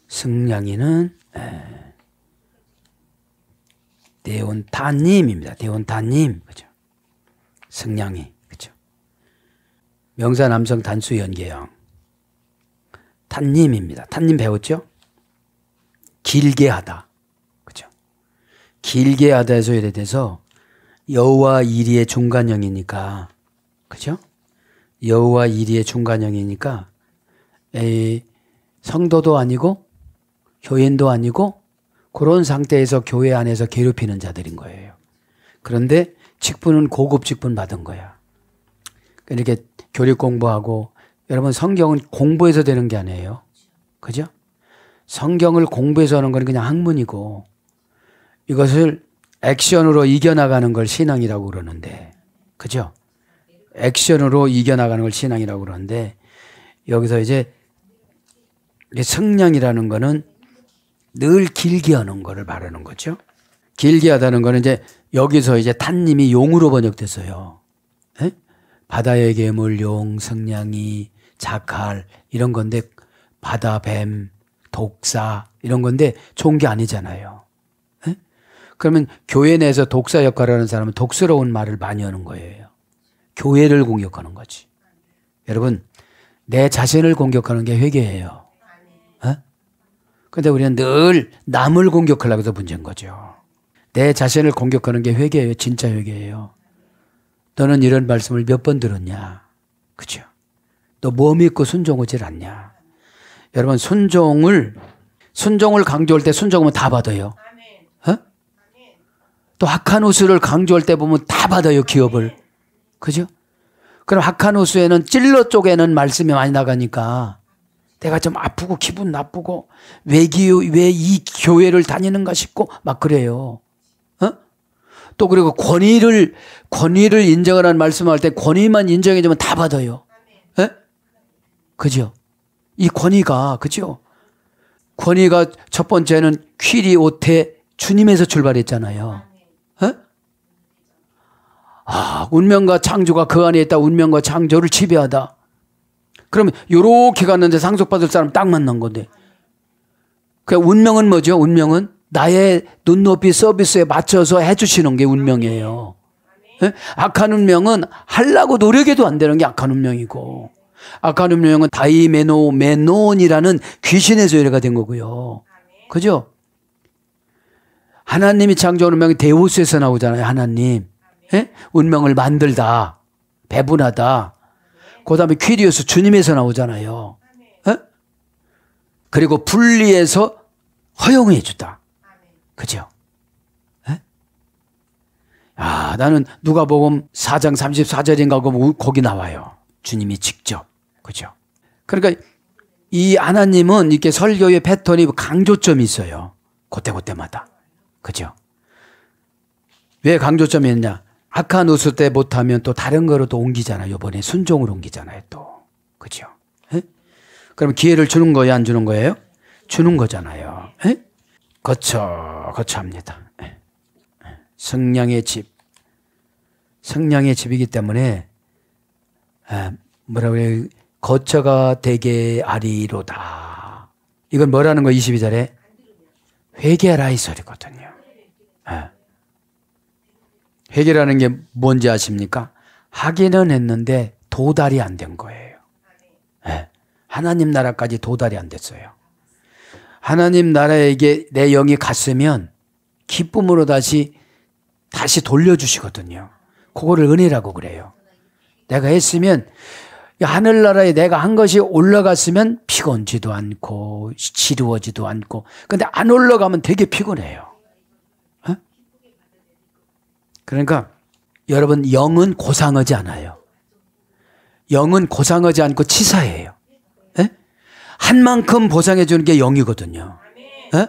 승냥이는 예. 대온타님입니다. 대온타님. 그죠? 승냥이. 명사 남성 단수 연계형. 탄님입니다. 탄님 배웠죠? 길게 하다. 그죠? 길게 하다에서 예를 들서 여와 이리의 중간형이니까. 그죠? 여와 이리의 중간형이니까 에 성도도 아니고 교인도 아니고 그런 상태에서 교회 안에서 괴롭히는 자들인 거예요. 그런데 직분은 고급 직분 받은 거야. 이렇게 교리 공부하고 여러분 성경은 공부해서 되는 게 아니에요. 그죠? 성경을 공부해서 하는 건 그냥 학문이고 이것을 액션으로 이겨나가는 걸 신앙이라고 그러는데 그죠? 액션으로 이겨나가는 걸 신앙이라고 그러는데 여기서 이제 성량이라는 거는 늘 길게 하는 거를 말하는 거죠. 길게 하다는 거는 이제 여기서 이제 탄님이 용으로 번역됐어요. 바다의 괴물, 용, 성냥이, 자칼 이런 건데 바다 뱀, 독사 이런 건데 좋은 게 아니잖아요. 에? 예? 그러면 교회 내에서 독사 역할을 하는 사람은 독스러운 말을 많이 하는 거예요. 교회를 공격하는 거지. 여러분 내 자신을 공격하는 게 회개예요. 그런데 예? 우리는 늘 남을 공격하려고 해서 문제인 거죠. 내 자신을 공격하는 게 회개예요. 진짜 회개예요. 너는 이런 말씀을 몇 번 들었냐? 그죠? 너뭐 믿고 순종하질 않냐? 여러분, 순종을, 순종을 강조할 때 순종하면 다 받아요. 어? 또 악한 우수를 강조할 때 보면 다 받아요, 기업을. 그죠? 그럼 악한 우수에는 찔러 쪽에는 말씀이 많이 나가니까 내가 좀 아프고 기분 나쁘고 왜, 왜이 교회를 다니는가 싶고 막 그래요. 또 그리고 권위를 권위를 인정하라는 말씀할 때 권위만 인정해주면 다 받아요. 예? 그죠? 이 권위가 그죠? 권위가 첫 번째는 퀴리오테 주님에서 출발했잖아요. 예? 아, 운명과 창조가 그 안에 있다. 운명과 창조를 지배하다. 그러면 요렇게 갔는데 상속받을 사람 딱 만난 건데. 그 운명은 뭐죠? 운명은 나의 눈높이 서비스에 맞춰서 해주시는 게 운명이에요. 예? 악한 운명은 하려고 노력해도 안 되는 게 악한 운명이고 악한 운명은 다이메노 메노이라는 귀신의 소리가 된 거고요. 그죠? 하나님이 창조한 운명이 데우스에서 나오잖아요. 하나님. 예? 운명을 만들다. 배분하다. 그 다음에 퀴리오스 주님에서 나오잖아요. 예? 그리고 분리해서 허용해 주다. 그죠? 에? 아, 나는 누가복음 4장 34절인가 그 거기 나와요. 주님이 직접. 그죠? 그러니까 이 하나님은 이렇게 설교의 패턴이 강조점이 있어요. 그때그때마다. 그죠? 왜 강조점이 있냐? 악한 우수 때 못하면 또 다른 거로 또 옮기잖아요. 이번에 순종을 옮기잖아요. 또. 그죠? 그럼 기회를 주는 거예요? 안 주는 거예요? 주는 거잖아요. 거쳐 거쳐합니다. 예. 예. 성령의 집, 성령의 집이기 때문에 예, 뭐라고 해요? 거처가 되게 아리로다. 이건 뭐라는 거 22절에? 회개라이 소리거든요. 회개라는 게 뭔지 아십니까? 하기는 했는데 도달이 안 된 거예요. 하나님 나라까지 도달이 안 됐어요. 하나님 나라에게 내 영이 갔으면 기쁨으로 다시 다시 돌려주시거든요. 그거를 은혜라고 그래요. 내가 했으면 하늘나라에 내가 한 것이 올라갔으면 피곤지도 않고 지루하지도 않고 근데 안 올라가면 되게 피곤해요. 어? 그러니까 여러분 영은 고상하지 않아요. 영은 고상하지 않고 치사해요. 한 만큼 보상해 주는 게 영이거든요. 에? 예?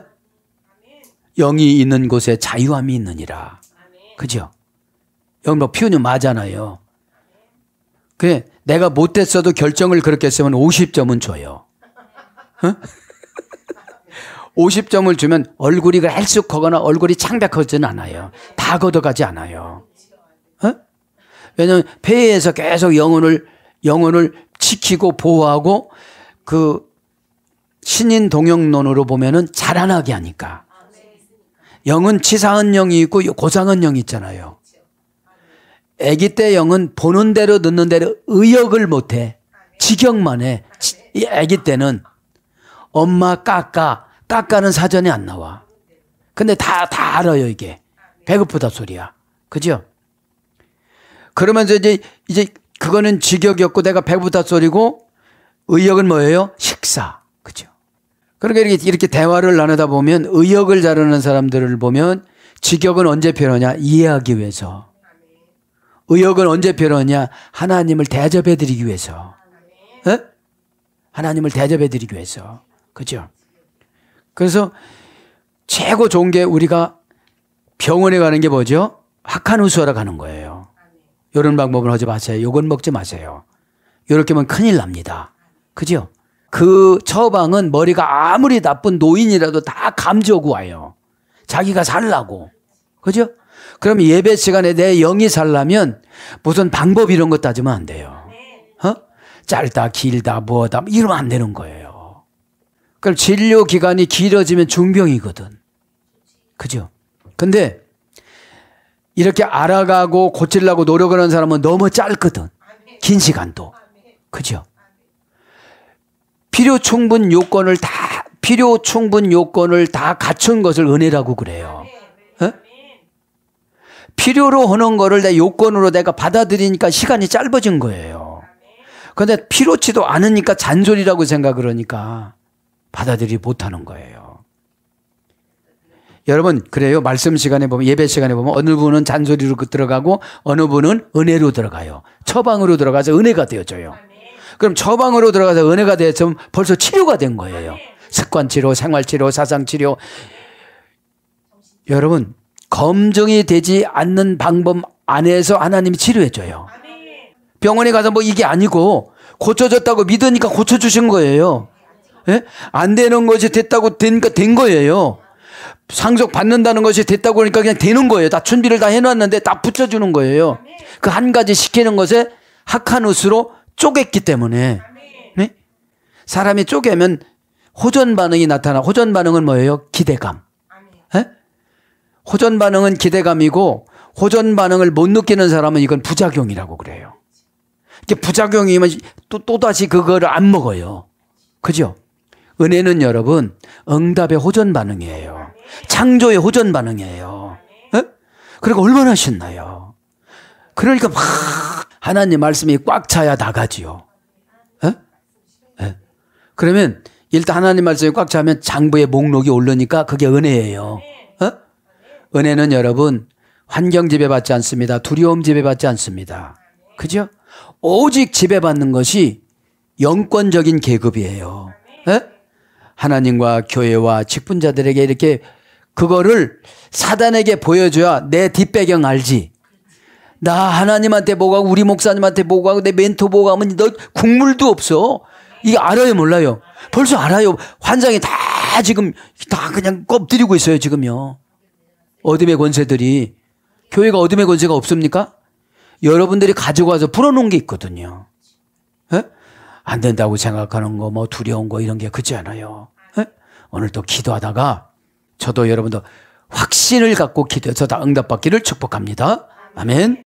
영이 있는 곳에 자유함이 있느니라. 그죠? 영로 뭐 표현이 맞잖아요. 그래, 내가 못했어도 결정을 그렇게 했으면 50점은 줘요. 어? 50점을 주면 얼굴이 헬쑥하거나 얼굴이 창백하지는 않아요. 다 걷어가지 않아요. 어? 왜냐면 폐에서 계속 영혼을 영혼을 지키고 보호하고 그 신인 동영론으로 보면은 자라나게 하니까. 영은 치사한 영이 있고 고상한 영이 있잖아요. 아기 때 영은 보는 대로 듣는 대로 의역을 못해. 직역만 해. 이 아기 때는 엄마 까까 까까는 사전에 안 나와. 근데 다 다 알아요 이게 배고프다 소리야. 그죠? 그러면서 이제 이제 그거는 직역이었고 내가 배고프다 소리고 의역은 뭐예요? 식사. 그죠? 그러니까 이렇게, 이렇게 대화를 나누다 보면 의역을 자르는 사람들을 보면 직역은 언제 필요하냐? 이해하기 위해서. 의역은 언제 필요하냐? 하나님을 대접해 드리기 위해서. 에? 예? 하나님을 대접해 드리기 위해서. 그죠? 그래서 최고 좋은 게 우리가 병원에 가는 게 뭐죠? 학한 우수하러 가는 거예요. 이런 방법을 하지 마세요. 요건 먹지 마세요. 이렇게면 하 큰일 납니다. 그죠? 그 처방은 머리가 아무리 나쁜 노인이라도 다 감지하고 와요. 자기가 살라고. 그죠? 그럼 예배 시간에 내 영이 살라면 무슨 방법 이런 거 따지면 안 돼요. 네. 어? 짧다, 길다, 뭐다, 뭐 이러면 안 되는 거예요. 그럼 진료 기간이 길어지면 중병이거든. 그죠? 근데 이렇게 알아가고 고치려고 노력하는 사람은 너무 짧거든. 아, 네. 긴 시간도. 아, 네. 그죠? 필요 충분 요건을 다 필요 충분 요건을 다 갖춘 것을 은혜라고 그래요. 예? 필요로 하는 거를 내 요건으로 내가 받아들이니까 시간이 짧아진 거예요. 그런데 필요치도 않으니까 잔소리라고 생각을 하니까 받아들이 못하는 거예요. 여러분 그래요 말씀 시간에 보면 예배 시간에 보면 어느 분은 잔소리로 들어가고 어느 분은 은혜로 들어가요 처방으로 들어가서 은혜가 되어져요. 그럼 처방으로 들어가서 은혜가 되어서 벌써 치료가 된 거예요. 습관치료, 생활치료, 사상치료. 여러분, 검증이 되지 않는 방법 안에서 하나님이 치료해줘요. 병원에 가서 뭐 이게 아니고 고쳐졌다고 믿으니까 고쳐주신 거예요. 예? 안 되는 것이 됐다고 되니까 된 거예요. 상속 받는다는 것이 됐다고 하니까 그냥 되는 거예요. 다 준비를 다 해놨는데 다 붙여주는 거예요. 그 한 가지 시키는 것에 하카누스로 쪼갰기 때문에 네? 사람이 쪼개면 호전 반응이 나타나. 호전 반응은 뭐예요? 기대감. 네? 호전 반응은 기대감이고 호전 반응을 못 느끼는 사람은 이건 부작용이라고 그래요. 이게 부작용이면 또, 또다시 그거를 안 먹어요. 그죠? 은혜는 여러분, 응답의 호전 반응이에요. 창조의 호전 반응이에요. 네? 그리고 얼마나 신나요. 그러니까 막 하나님 말씀이 꽉 차야 나가지요. 에? 에. 그러면 일단 하나님 말씀이 꽉 차면 장부의 목록이 오르니까 그게 은혜예요. 에? 은혜는 여러분 환경 지배받지 않습니다. 두려움 지배받지 않습니다. 그죠? 오직 지배받는 것이 영권적인 계급이에요. 하나님과 교회와 직분자들에게 이렇게 그거를 사단에게 보여줘야 내 뒷배경 알지. 나 하나님한테 보고하고 우리 목사님한테 보고하고 내 멘토 보고하면 너 국물도 없어. 이게 알아요 몰라요? 벌써 알아요. 환장이 다 지금 다 그냥 껍들이고 있어요 지금요. 어둠의 권세들이 교회가 어둠의 권세가 없습니까? 여러분들이 가지고 와서 풀어놓은 게 있거든요. 에? 예? 안 된다고 생각하는 거, 뭐 두려운 거 이런 게 그지 않아요. 에? 예? 오늘 또 기도하다가 저도 여러분도 확신을 갖고 기도해서 다 응답받기를 축복합니다. 아멘.